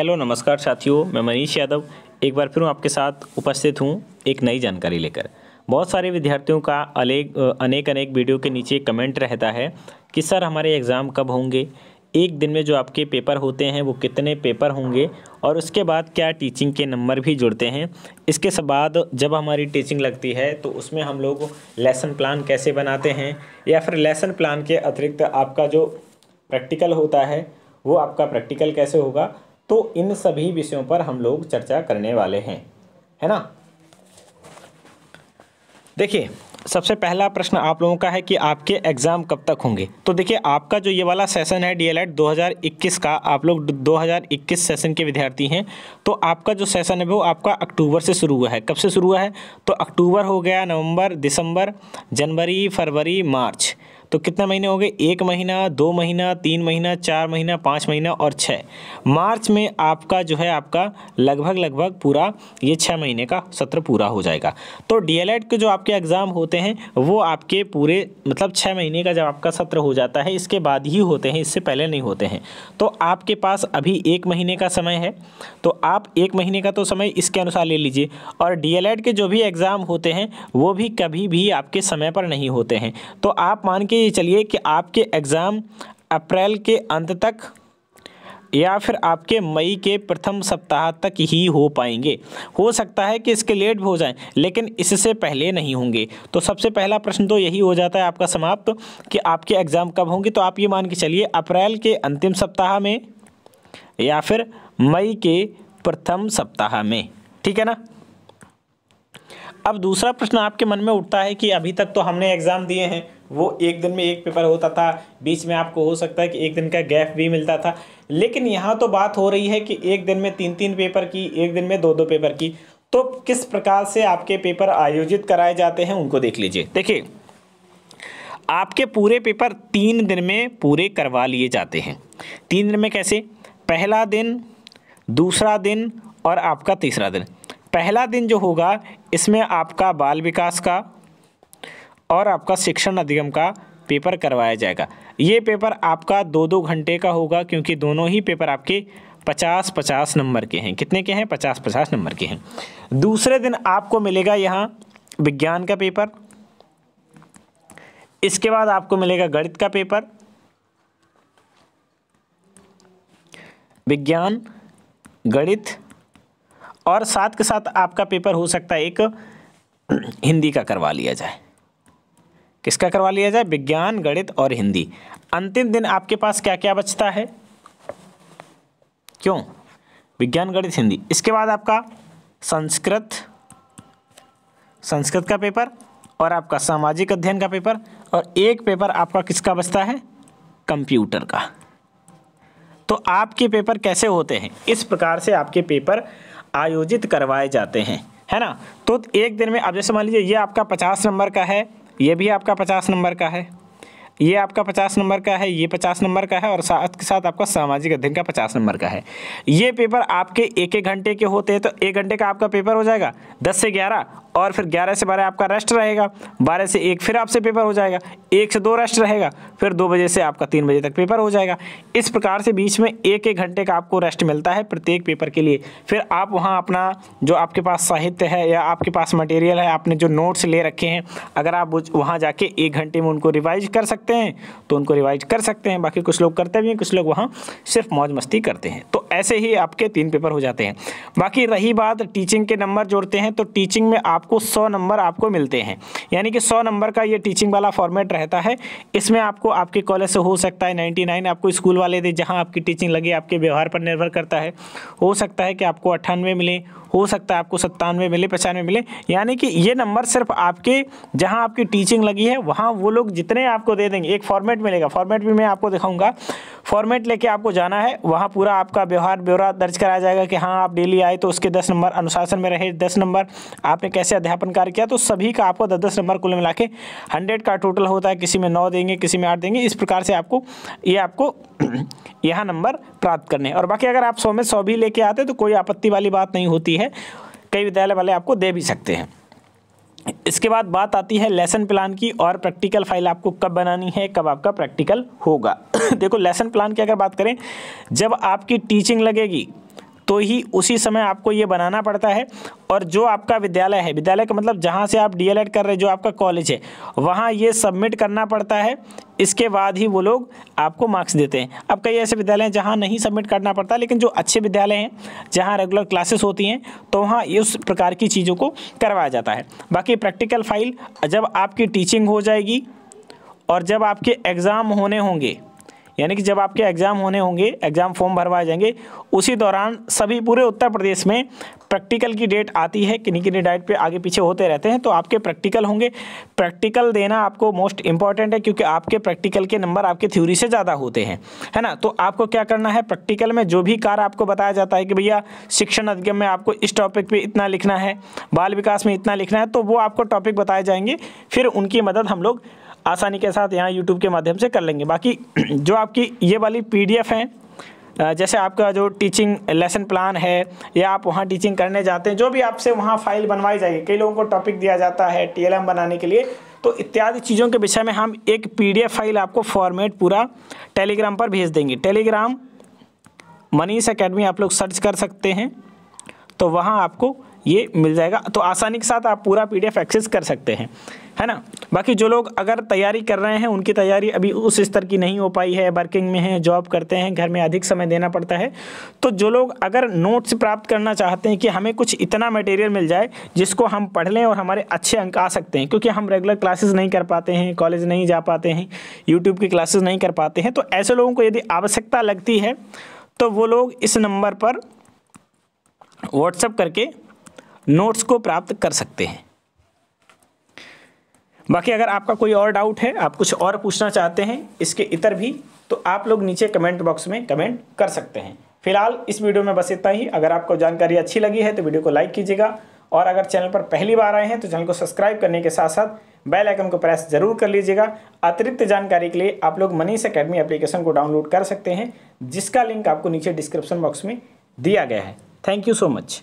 hello नमस्कार साथियों मैं मनीष यादव एक बार फिर आपके साथ उपस्थित हूँ एक नई जानकारी लेकर बहुत सारे विद्यार्थियों का अनेक अनेक अनेक वीडियो के नीचे कमेंट रहता है कि सर हमारे एग्ज़ाम कब होंगे एक दिन में जो आपके पेपर होते हैं वो कितने पेपर होंगे और उसके बाद क्या टीचिंग के नंबर भी जुड़ते हैं इसके बाद जब हमारी टीचिंग लगती है तो उसमें हम लोग लेसन प्लान कैसे बनाते हैं या फिर लेसन प्लान के अतिरिक्त आपका जो प्रैक्टिकल होता है वो आपका प्रैक्टिकल कैसे होगा तो इन सभी विषयों पर हम लोग चर्चा करने वाले हैं है ना देखिए सबसे पहला प्रश्न आप लोगों का है कि आपके एग्ज़ाम कब तक होंगे तो देखिए आपका जो ये वाला सेशन है डीएलएड 2021 का आप लोग 2021 सेशन के विद्यार्थी हैं तो आपका जो सेशन है वो आपका अक्टूबर से शुरू हुआ है कब से शुरू हुआ है तो अक्टूबर हो गया नवंबर दिसंबर जनवरी फरवरी मार्च तो कितना महीने हो गए एक महीना दो महीना तीन महीना चार महीना पाँच महीना और छः मार्च में आपका जो है आपका लगभग लगभग पूरा ये छः महीने का सत्र पूरा हो जाएगा तो डी के जो आपके एग्ज़ाम होते हैं वो आपके पूरे मतलब छः महीने का जब आपका सत्र हो जाता है इसके बाद ही होते हैं इससे पहले नहीं होते हैं तो आपके पास अभी एक महीने का समय है तो आप एक महीने का तो समय इसके अनुसार ले लीजिए और डी के जो भी एग्ज़ाम होते हैं वो भी कभी भी आपके समय पर नहीं होते हैं तो आप मान के ही चलिए कि आपके एग्ज़ाम अप्रैल के अंत तक या फिर आपके मई के प्रथम सप्ताह तक ही हो पाएंगे हो सकता है कि इसके लेट भी हो जाएं लेकिन इससे पहले नहीं होंगे तो सबसे पहला प्रश्न तो यही हो जाता है आपका समाप्त कि आपके एग्ज़ाम कब होंगे तो आप ये मान के चलिए अप्रैल के अंतिम सप्ताह में या फिर मई के प्रथम सप्ताह में ठीक है ना अब दूसरा प्रश्न आपके मन में उठता है कि अभी तक तो हमने एग्ज़ाम दिए हैं वो एक दिन में एक पेपर होता था बीच में आपको हो सकता है कि एक दिन का गैप भी मिलता था लेकिन यहाँ तो बात हो रही है कि एक दिन में तीन तीन पेपर की एक दिन में दो दो पेपर की तो किस प्रकार से आपके पेपर आयोजित कराए जाते हैं उनको देख लीजिए देखिए आपके पूरे पेपर तीन दिन में पूरे करवा लिए जाते हैं तीन दिन में कैसे पहला दिन दूसरा दिन और आपका तीसरा दिन पहला दिन जो होगा इसमें आपका बाल विकास का और आपका शिक्षण अधिगम का पेपर करवाया जाएगा ये पेपर आपका दो दो घंटे का होगा क्योंकि दोनों ही पेपर आपके पचास पचास नंबर के हैं कितने के हैं पचास पचास नंबर के हैं दूसरे दिन आपको मिलेगा यहाँ विज्ञान का पेपर इसके बाद आपको मिलेगा गणित का पेपर विज्ञान गणित और साथ के साथ आपका पेपर हो सकता है एक हिंदी का करवा लिया जाए किसका करवा लिया जाए विज्ञान गणित और हिंदी अंतिम दिन आपके पास क्या क्या बचता है क्यों विज्ञान गणित हिंदी इसके बाद आपका संस्कृत संस्कृत का पेपर और आपका सामाजिक अध्ययन का पेपर और एक पेपर आपका किसका बचता है कंप्यूटर का तो आपके पेपर कैसे होते हैं इस प्रकार से आपके पेपर आयोजित करवाए जाते हैं है ना तो एक दिन में अब जैसे मान लीजिए ये आपका पचास नंबर का है ये भी आपका पचास नंबर का है ये आपका पचास नंबर का है ये पचास नंबर का है और साथ के साथ आपका सामाजिक अध्ययन का पचास नंबर का है ये पेपर आपके एक एक घंटे के होते हैं तो एक घंटे का आपका पेपर हो जाएगा दस से ग्यारह और फिर ग्यारह से बारह आपका रेस्ट रहेगा बारह से एक फिर आपसे पेपर हो जाएगा एक से दो रेस्ट रहेगा फिर दो बजे से आपका तीन बजे तक पेपर हो जाएगा इस प्रकार से बीच में एक एक घंटे का आपको रेस्ट मिलता है प्रत्येक पेपर के लिए फिर आप वहाँ अपना जो आपके पास साहित्य है या आपके पास मटेरियल है आपने जो नोट्स ले रखे हैं अगर आप वहाँ जाके एक घंटे में उनको रिवाइज कर सकते सकते हैं तो उनको रिवाइज कर सकते हैं बाकी कुछ लोग करते भी हैं कुछ लोग वहाँ सिर्फ मौज मस्ती करते हैं तो ऐसे ही आपके तीन पेपर हो जाते हैं बाकी रही बात टीचिंग के नंबर जोड़ते हैं तो टीचिंग में आपको सौ नंबर आपको मिलते हैं यानी कि सौ नंबर का ये टीचिंग वाला फॉर्मेट रहता है इसमें आपको आपके कॉलेज से हो सकता है नाइन्टी नाइन आपको स्कूल वाले दें जहाँ आपकी टीचिंग लगे आपके व्यवहार पर निर्भर करता है हो सकता है कि आपको अट्ठानवे मिले हो सकता है आपको सत्तानवे मिले पचानवे मिले यानी कि ये नंबर सिर्फ आपके जहाँ आपकी टीचिंग लगी है वहाँ वो लोग जितने आपको दे देंगे एक फॉर्मेट मिलेगा फॉर्मेट भी मैं आपको दिखाऊंगा फॉर्मेट लेके आपको जाना है वहाँ पूरा आपका व्यवहार ब्यौरा दर्ज कराया जाएगा कि हाँ आप डेली आए तो उसके दस नंबर अनुशासन में रहे दस नंबर आपने कैसे अध्यापन कार्य किया तो सभी का आपको दस दस नंबर कुल मिला के हंड्रेड का टोटल होता है किसी में नौ देंगे किसी में आठ देंगे इस प्रकार से आपको ये आपको यह नंबर प्राप्त करने और बाकी अगर आप सौ में सौ भी लेके आते तो कोई आपत्ति वाली बात नहीं होती है कई विद्यालय वाले आपको दे भी सकते हैं इसके बाद बात आती है लेसन प्लान की और प्रैक्टिकल फाइल आपको कब बनानी है कब आपका प्रैक्टिकल होगा देखो लेसन प्लान की अगर बात करें जब आपकी टीचिंग लगेगी तो ही उसी समय आपको ये बनाना पड़ता है और जो आपका विद्यालय है विद्यालय का मतलब जहाँ से आप डी कर रहे हैं जो आपका कॉलेज है वहाँ ये सबमिट करना पड़ता है इसके बाद ही वो लोग आपको मार्क्स देते हैं अब कई ऐसे विद्यालय हैं जहाँ नहीं सबमिट करना पड़ता लेकिन जो अच्छे विद्यालय हैं जहाँ रेगुलर क्लासेस होती हैं तो वहाँ इस प्रकार की चीज़ों को करवाया जाता है बाकी प्रैक्टिकल फाइल जब आपकी टीचिंग हो जाएगी और जब आपके एग्ज़ाम होने होंगे यानी कि जब आपके एग्ज़ाम होने होंगे एग्ज़ाम फॉर्म भरवाए जाएंगे उसी दौरान सभी पूरे उत्तर प्रदेश में प्रैक्टिकल की डेट आती है किन्हीं किन्हीं डाइट पे आगे पीछे होते रहते हैं तो आपके प्रैक्टिकल होंगे प्रैक्टिकल देना आपको मोस्ट इंपॉर्टेंट है क्योंकि आपके प्रैक्टिकल के नंबर आपके थ्योरी से ज़्यादा होते हैं है ना तो आपको क्या करना है प्रैक्टिकल में जो भी कार्य आपको बताया जाता है कि भैया शिक्षण अधिगम में आपको इस टॉपिक पर इतना लिखना है बाल विकास में इतना लिखना है तो वो आपको टॉपिक बताए जाएंगे फिर उनकी मदद हम लोग आसानी के साथ यहाँ यूट्यूब के माध्यम से कर लेंगे बाकी जो आपकी ये वाली पी है जैसे आपका जो टीचिंग लेसन प्लान है या आप वहाँ टीचिंग करने जाते हैं जो भी आपसे वहाँ फाइल बनवाई जाएगी कई लोगों को टॉपिक दिया जाता है एम बनाने के लिए तो इत्यादि चीज़ों के विषय में हम एक एफ फाइल आपको फॉर्मेट पूरा टेलीग्राम पर भेज देंगे टेलीग्राम मनीष अकेडमी आप लोग सर्च कर सकते हैं तो वहाँ आपको ये मिल जाएगा तो आसानी के साथ आप पूरा पी एक्सेस कर सकते हैं है ना बाकी जो लोग अगर तैयारी कर रहे हैं उनकी तैयारी अभी उस स्तर की नहीं हो पाई है वर्किंग में है जॉब करते हैं घर में अधिक समय देना पड़ता है तो जो लोग अगर नोट्स प्राप्त करना चाहते हैं कि हमें कुछ इतना मटेरियल मिल जाए जिसको हम पढ़ लें और हमारे अच्छे अंक आ सकते हैं क्योंकि हम रेगुलर क्लासेस नहीं कर पाते हैं कॉलेज नहीं जा पाते हैं यूट्यूब की क्लासेस नहीं कर पाते हैं तो ऐसे लोगों को यदि आवश्यकता लगती है तो वो लोग इस नंबर पर व्हाट्सअप करके नोट्स को प्राप्त कर सकते हैं बाकी अगर आपका कोई और डाउट है आप कुछ और पूछना चाहते हैं इसके इतर भी तो आप लोग नीचे कमेंट बॉक्स में कमेंट कर सकते हैं फिलहाल इस वीडियो में बस इतना ही अगर आपको जानकारी अच्छी लगी है तो वीडियो को लाइक कीजिएगा और अगर चैनल पर पहली बार आए हैं तो चैनल को सब्सक्राइब करने के साथ साथ बेल आइकन को प्रेस जरूर कर लीजिएगा अतिरिक्त जानकारी के लिए आप लोग मनीष अकेडमी एप्लीकेशन को डाउनलोड कर सकते हैं जिसका लिंक आपको नीचे डिस्क्रिप्शन बॉक्स में दिया गया है थैंक यू सो मच